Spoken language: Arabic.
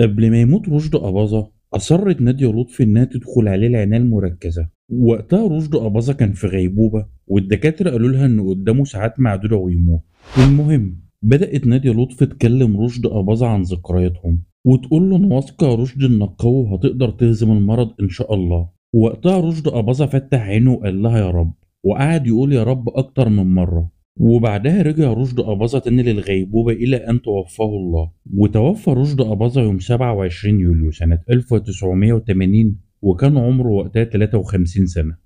قبل ما يموت رشد أباظة أصرت نادية لطفي إنها تدخل عليه العناية المركزة وقتها رشد أباظة كان في غيبوبة والدكاترة قالوا لها إن قدامه ساعات معدودة ويموت المهم بدأت نادية لطفي تكلم رشد أباظة عن ذكرياتهم وتقول له أنا واثقة يا رشدي إنك قوي وهتقدر تهزم المرض إن شاء الله وقتها رشد أباظة فتح عينه وقال لها يا رب وقعد يقول يا رب أكتر من مرة وبعدها رجع رشد أباظة تاني للغيبوبة إلى أن توفاه الله وتوفى رشد أباظة يوم 27 يوليو سنة 1980 وكان عمره وقتها 53 سنة